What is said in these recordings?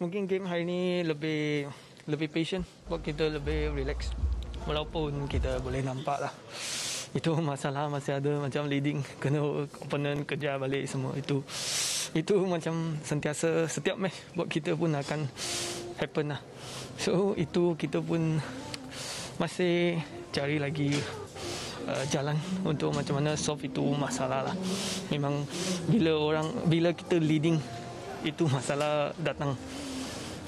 mungkin game hari ni lebih lebih patient buat kita lebih relax walaupun kita boleh nampak lah itu masalah masih ada macam leading kena opponent kejar balik semua itu itu macam sentiasa setiap match buat kita pun akan happen lah so itu kita pun masih cari lagi uh, jalan untuk macam mana solve itu masalah lah memang bila orang bila kita leading itu masalah datang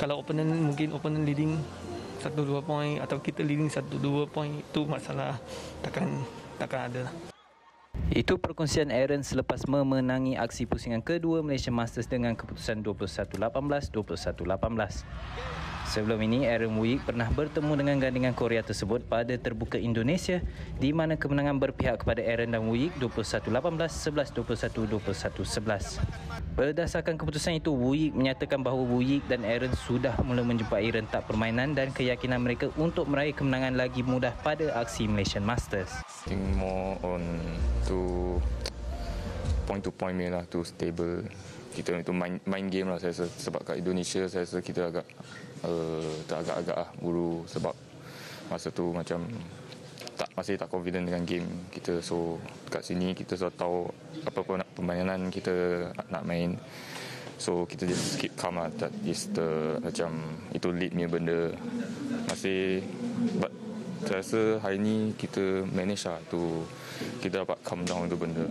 kalau opponent mungkin opponent leading 1-2 point atau kita leading 1-2 point itu masalah takkan takkan ada lah. Itu perkongsian Aaron selepas memenangi aksi pusingan kedua Malaysia Masters dengan keputusan 21-18, 21-18. Okay. Sebelum ini, Aaron Wick pernah bertemu dengan gandingan Korea tersebut pada terbuka Indonesia di mana kemenangan berpihak kepada Aaron dan Wick 21-18, 11-21, 21-11. Berdasarkan keputusan itu, Wick menyatakan bahawa Wick dan Aaron sudah mula menjumpai rentak permainan dan keyakinan mereka untuk meraih kemenangan lagi mudah pada aksi Malaysian Masters. Think more on to point to point lah, to stable kita itu main main game lah saya rasa. sebab kat Indonesia saya rasa kita agak uh, eh, teragak-agak lah guru sebab masa tu macam tak masih tak confident dengan game kita so kat sini kita sudah tahu apa pun permainan kita nak main so kita just keep calm lah that is the macam itu lead punya benda masih but saya rasa hari ni kita manage lah tu kita dapat calm down tu benda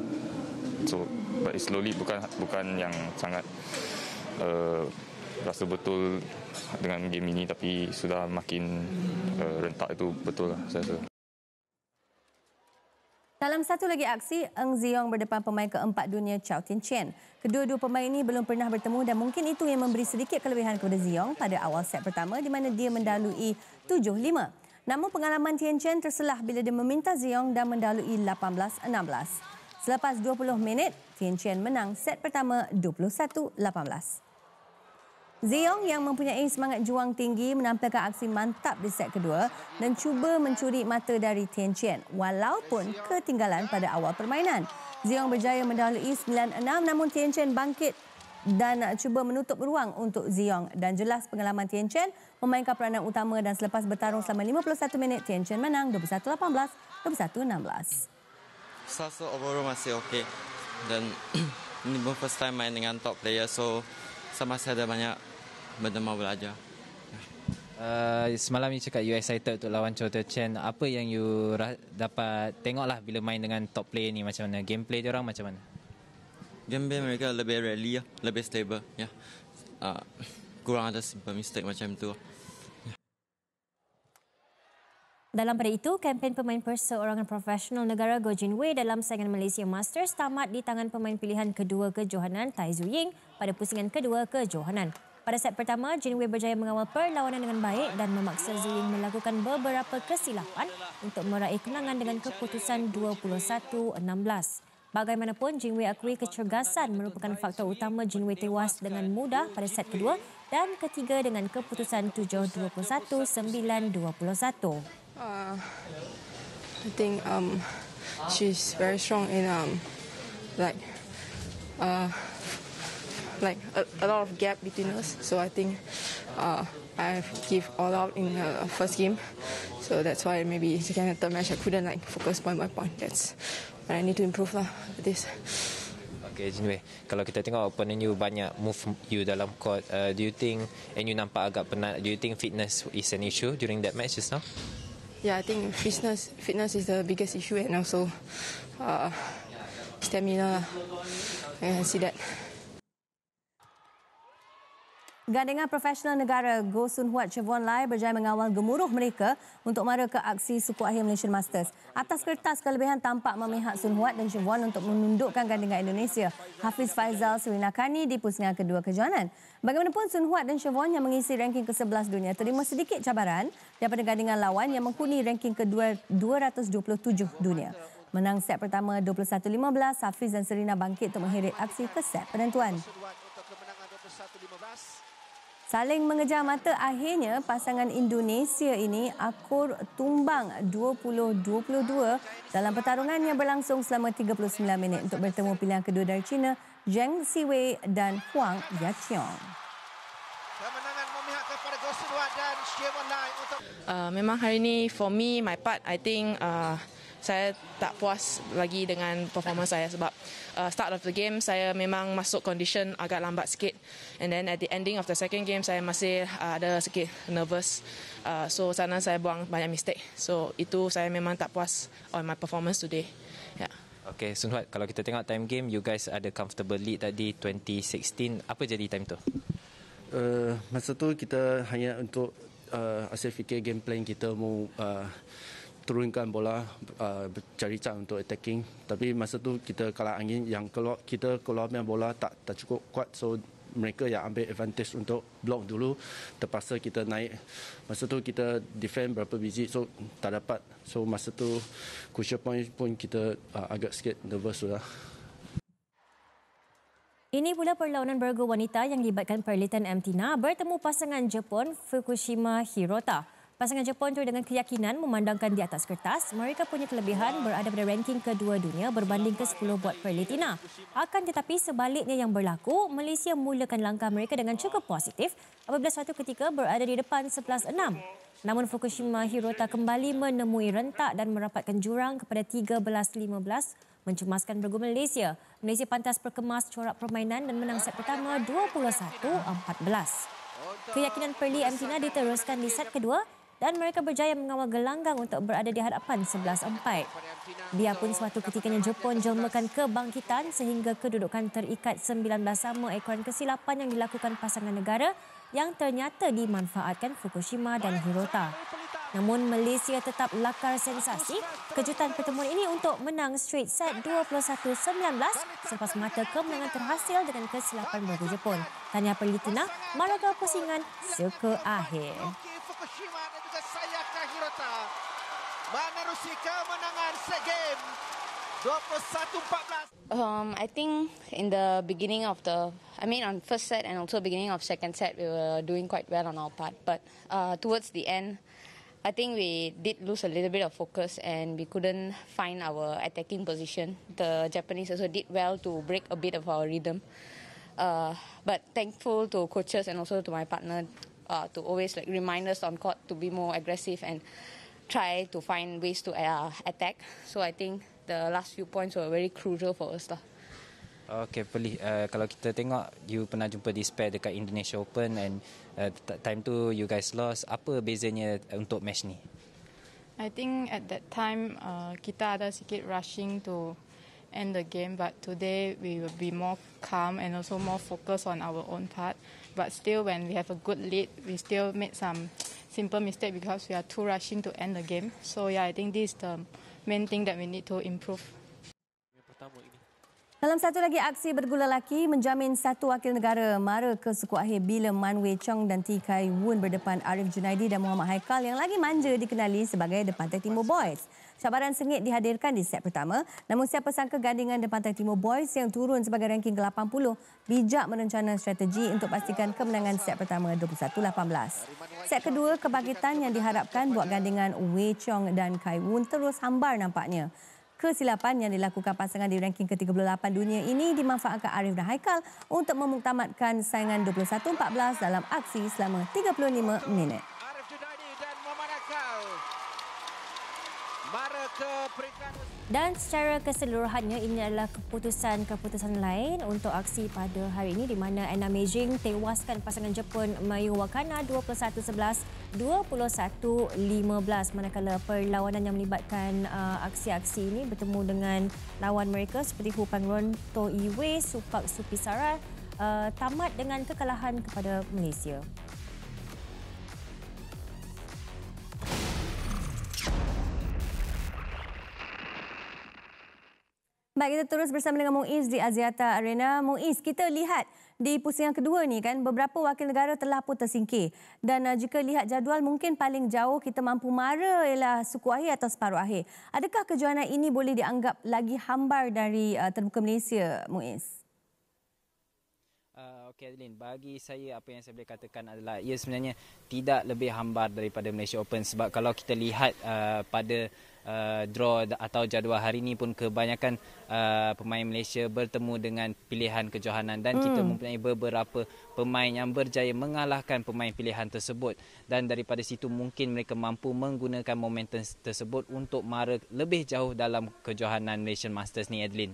so but slowly bukan bukan yang sangat uh, rasa betul dengan game ini tapi sudah makin uh, rentak itu betul lah saya rasa. Dalam satu lagi aksi, Eng Ziyong berdepan pemain keempat dunia Chao Tin Chen. Kedua-dua pemain ini belum pernah bertemu dan mungkin itu yang memberi sedikit kelebihan kepada Ziyong pada awal set pertama di mana dia mendalui 7-5. Namun pengalaman Tian Chen terselah bila dia meminta Ziyong dan mendalui 18-16. Selepas 20 minit, Tian Chen menang set pertama 21-18. Zeyong yang mempunyai semangat juang tinggi menampilkan aksi mantap di set kedua dan cuba mencuri mata dari Tian Chen, walaupun ketinggalan pada awal permainan. Zeyong berjaya mendahului 9-6 namun Tian Chen bangkit dan cuba menutup ruang untuk Zeyong dan jelas pengalaman Tian Chen memainkan peranan utama dan selepas bertarung selama 51 minit Tian Chen menang 21-18, 21-16. Sasa overall masih okey dan ini pun first time main dengan top player so sama saya ada banyak bertemu belajar. Uh, semalam you cakap you excited untuk lawan Chota Chen. Apa yang you dapat tengok lah bila main dengan top player ni macam mana? Gameplay dia orang macam mana? Gameplay mereka lebih rally lah. Lebih stable. Ya. Yeah. Uh, kurang ada simple mistake macam tu Dalam pada itu, kempen pemain perseorangan profesional negara Go Jin Wei dalam saingan Malaysia Masters tamat di tangan pemain pilihan kedua ke Johanan Tai Zhu Ying pada pusingan kedua ke Johanan. Pada set pertama, Jinwei berjaya mengawal perlawanan dengan baik dan memaksa Zuying melakukan beberapa kesilapan untuk meraih kemenangan dengan keputusan 21-16. Bagaimanapun, Jinwei akui kecergasan merupakan faktor utama Jinwei tewas dengan mudah pada set kedua dan ketiga dengan keputusan 7-21, 9-21. Uh, I think um, she's very strong in um, like uh, like a, a lot of gap between us. So I think uh, I give all out in the first game. So that's why maybe second and third match I couldn't like focus point by point. That's what I need to improve lah with this. Okay, anyway, kalau kita tengok opponent you banyak move you dalam court, uh, do you think and you nampak agak penat? Do you think fitness is an issue during that match just now? Yeah, I think fitness fitness is the biggest issue and also uh, stamina. I can see that. Gandingan profesional negara Go Sun Huat Chevron Lai berjaya mengawal gemuruh mereka untuk mara ke aksi suku akhir Malaysian Masters. Atas kertas kelebihan tampak memihak Sun Huat dan Chevron untuk menundukkan gandingan Indonesia. Hafiz Faizal Serina Kani di pusingan kedua kejohanan. Bagaimanapun Sun Huat dan Chevron yang mengisi ranking ke-11 dunia terima sedikit cabaran daripada gandingan lawan yang menghuni ranking ke-227 dunia. Menang set pertama 21-15, Hafiz dan Serina bangkit untuk menghirit aksi ke set penentuan. Saling mengejar mata akhirnya pasangan Indonesia ini akur tumbang 20-22 dalam pertarungan yang berlangsung selama 39 minit untuk bertemu pilihan kedua dari China, Zheng Siwei dan Huang Yaqiong. Uh, memang hari ini for me, my part, I think uh, saya tak puas lagi dengan performance saya sebab uh, start of the game saya memang masuk condition agak lambat sikit and then at the ending of the second game saya masih uh, ada sikit nervous uh, so sana saya buang banyak mistake so itu saya memang tak puas on my performance today yeah Okay, Sunhwat, kalau kita tengok time game, you guys ada comfortable lead tadi 2016. Apa jadi time tu? Uh, masa tu kita hanya untuk uh, asyik fikir game plan kita mau uh, turunkan bola uh, cari cara untuk attacking tapi masa tu kita kalah angin yang kalau kita kalau main bola tak tak cukup kuat so mereka yang ambil advantage untuk block dulu terpaksa kita naik masa tu kita defend berapa biji so tak dapat so masa tu crucial point pun kita uh, agak sikit nervous lah ini pula perlawanan bergu wanita yang libatkan perlitan MTNA bertemu pasangan Jepun Fukushima Hirota. Pasangan Jepun tu dengan keyakinan memandangkan di atas kertas, mereka punya kelebihan berada pada ranking kedua dunia berbanding ke 10 buat Perlitina. Akan tetapi sebaliknya yang berlaku, Malaysia mulakan langkah mereka dengan cukup positif apabila suatu ketika berada di depan 11-6. Namun Fukushima Hirota kembali menemui rentak dan merapatkan jurang kepada 13-15 mencemaskan bergu Malaysia. Malaysia pantas perkemas corak permainan dan menang set pertama 21-14. Keyakinan Perli Antina diteruskan di set kedua dan mereka berjaya mengawal gelanggang untuk berada di hadapan 11-4. pun suatu ketikanya Jepun jelmakan kebangkitan sehingga kedudukan terikat 19 sama ekoran kesilapan yang dilakukan pasangan negara yang ternyata dimanfaatkan Fukushima dan Hirota. Namun Malaysia tetap lakar sensasi kejutan pertemuan ini untuk menang straight set 21-19 selepas mata kemenangan terhasil dengan kesilapan bagi Jepun. Tanya Perlitina, Malaga Pusingan, suka akhir ke Sayaka Hirota menerusi kemenangan set game 21-14. Um, I think in the beginning of the, I mean on first set and also beginning of second set, we were doing quite well on our part. But uh, towards the end, I think we did lose a little bit of focus and we couldn't find our attacking position. The Japanese also did well to break a bit of our rhythm. Uh, but thankful to coaches and also to my partner uh, to always like remind us on court to be more aggressive and try to find ways to uh, attack. So I think the last few points were very crucial for us lah. Okay, Perlis. Uh, kalau kita tengok, you pernah jumpa despair dekat Indonesia Open and uh, time tu you guys lost. Apa bezanya uh, untuk match ni? I think at that time uh, kita ada sikit rushing to end the game, but today we will be more calm and also more focused on our own part. But still, when we have a good lead, we still made some simple mistake because we are too rushing to end the game. So yeah, I think this is the main thing that we need to improve. Dalam satu lagi aksi bergula laki menjamin satu wakil negara mara ke suku akhir bila Man Wei Chong dan Ti Kai Woon berdepan Arif Junaidi dan Muhammad Haikal yang lagi manja dikenali sebagai The Pantai Timur Boys. Cabaran sengit dihadirkan di set pertama. Namun siapa sangka gandingan depan Pantai Timur Boys yang turun sebagai ranking ke-80 bijak merencana strategi untuk pastikan kemenangan set pertama 21-18. Set kedua kebangkitan yang diharapkan buat gandingan Wei Chong dan Kai Wun terus hambar nampaknya. Kesilapan yang dilakukan pasangan di ranking ke-38 dunia ini dimanfaatkan Arif dan Haikal untuk memuktamadkan saingan 21-14 dalam aksi selama 35 minit. dan secara keseluruhannya ini adalah keputusan-keputusan lain untuk aksi pada hari ini di mana Anna Meijing tewaskan pasangan Jepun Mayu Wakana 21-11, 21-15 manakala perlawanan yang melibatkan uh, aksi-aksi ini bertemu dengan lawan mereka seperti Hu Pengron, To Iwe, Supak Supisara uh, tamat dengan kekalahan kepada Malaysia. Baik, kita terus bersama dengan Muiz di Aziata Arena. Muiz, kita lihat di pusingan kedua ni kan beberapa wakil negara telah pun tersingkir. Dan uh, jika lihat jadual mungkin paling jauh kita mampu mara ialah suku akhir atau separuh akhir. Adakah kejuanan ini boleh dianggap lagi hambar dari uh, terbuka Malaysia, Muiz? Uh, okay, Adeline, bagi saya apa yang saya boleh katakan adalah ia sebenarnya tidak lebih hambar daripada Malaysia Open sebab kalau kita lihat uh, pada Uh, draw atau jadual hari ini pun kebanyakan uh, pemain Malaysia bertemu dengan pilihan kejohanan dan hmm. kita mempunyai beberapa pemain yang berjaya mengalahkan pemain pilihan tersebut dan daripada situ mungkin mereka mampu menggunakan momentum tersebut untuk mara lebih jauh dalam kejohanan Malaysian Masters ni Adeline.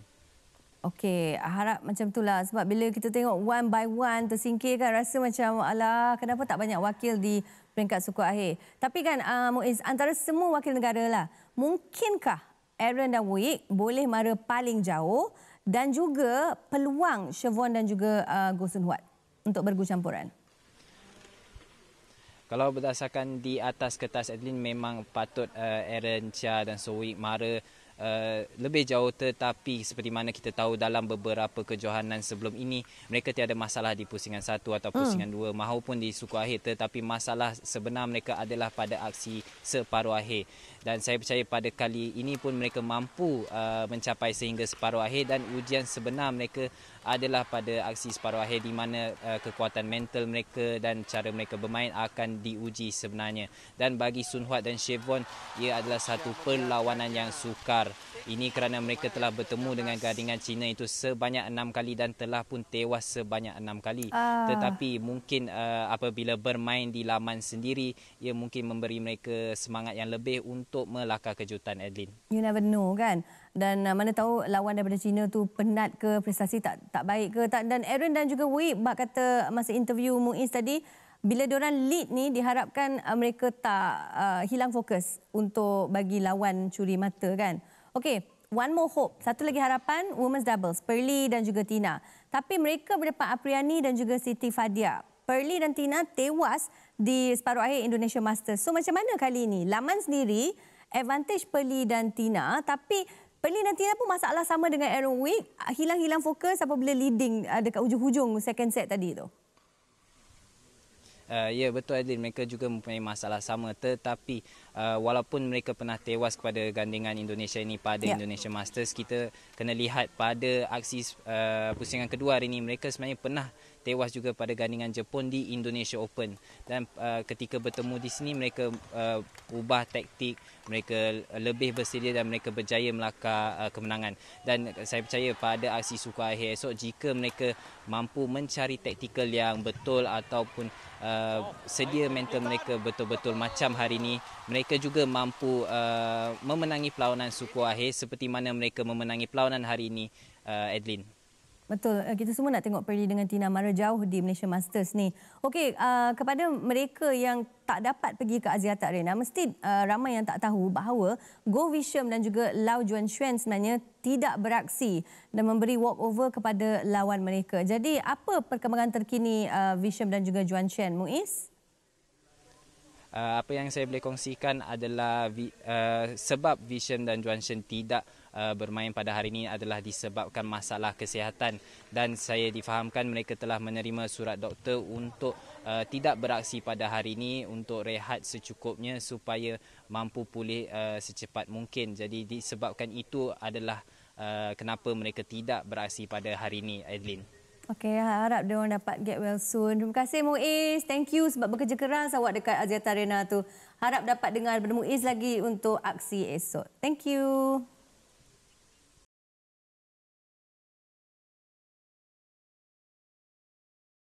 Okey, harap macam itulah sebab bila kita tengok one by one tersingkir rasa macam alah kenapa tak banyak wakil di peringkat suku akhir. Tapi kan uh, Muiz, antara semua wakil negara lah, mungkinkah Aaron dan Wick boleh mara paling jauh dan juga peluang Chevron dan juga uh, Gosun Huat untuk bergu campuran? Kalau berdasarkan di atas kertas Adeline memang patut uh, Aaron Chia dan Sowik mara uh, lebih jauh tetapi seperti mana kita tahu dalam beberapa kejohanan sebelum ini mereka tiada masalah di pusingan satu atau hmm. pusingan 2 hmm. mahupun di suku akhir tetapi masalah sebenar mereka adalah pada aksi separuh akhir dan saya percaya pada kali ini pun mereka mampu uh, mencapai sehingga separuh akhir dan ujian sebenar mereka adalah pada aksi separuh akhir di mana uh, kekuatan mental mereka dan cara mereka bermain akan diuji sebenarnya dan bagi Sun Huat dan Chevron ia adalah satu perlawanan yang sukar ini kerana mereka telah bertemu dengan gadingan Cina itu sebanyak enam kali dan telah pun tewas sebanyak enam kali. Uh. Tetapi mungkin uh, apabila bermain di laman sendiri, ia mungkin memberi mereka semangat yang lebih untuk melakar kejutan, Adeline. You never know kan? dan uh, mana tahu lawan daripada China tu penat ke prestasi tak tak baik ke tak dan Aaron dan juga Wei bak kata masa interview Muiz tadi bila diorang lead ni diharapkan uh, mereka tak uh, hilang fokus untuk bagi lawan curi mata kan okey one more hope satu lagi harapan women's doubles Perli dan juga Tina tapi mereka berdepan Apriani dan juga Siti Fadia Perli dan Tina tewas di separuh akhir Indonesia Masters. So macam mana kali ini? Laman sendiri, advantage Perli dan Tina. Tapi Pernah nanti pun masalah sama dengan Aaron Wick. Ah, hilang-hilang fokus apa apabila leading uh, dekat ujung hujung second set tadi tu. Uh, ya betul Adeline mereka juga mempunyai masalah sama tetapi uh, walaupun mereka pernah tewas kepada gandingan Indonesia ini pada ya. Indonesia Masters kita kena lihat pada aksi uh, pusingan kedua hari ini mereka sebenarnya pernah tewas juga pada gandingan Jepun di Indonesia Open dan uh, ketika bertemu di sini mereka uh, ubah taktik mereka lebih bersedia dan mereka berjaya melakar uh, kemenangan dan saya percaya pada aksi suku akhir esok jika mereka mampu mencari taktikal yang betul ataupun uh, sedia mental mereka betul-betul macam hari ini mereka juga mampu uh, memenangi pelawanan suku akhir seperti mana mereka memenangi pelawanan hari ini uh, Adeline Betul, eh, kita semua nak tengok Perry dengan Tina Mara jauh di Malaysia Masters ni. Okey, uh, kepada mereka yang tak dapat pergi ke Azia Arena, mesti uh, ramai yang tak tahu bahawa Go Visham dan juga Lau Juan Xuan sebenarnya tidak beraksi dan memberi walkover kepada lawan mereka. Jadi, apa perkembangan terkini uh, Visham dan juga Juan Xuan, Muiz? Uh, apa yang saya boleh kongsikan adalah uh, sebab Visham dan Juan Xuan tidak Uh, bermain pada hari ini adalah disebabkan masalah kesihatan dan saya difahamkan mereka telah menerima surat doktor untuk uh, tidak beraksi pada hari ini untuk rehat secukupnya supaya mampu pulih uh, secepat mungkin. Jadi disebabkan itu adalah uh, kenapa mereka tidak beraksi pada hari ini, Adeline. Okey, harap dia orang dapat get well soon. Terima kasih Muiz. Thank you sebab bekerja keras awak dekat Azia Arena tu. Harap dapat dengar daripada Muiz lagi untuk aksi esok. Thank you.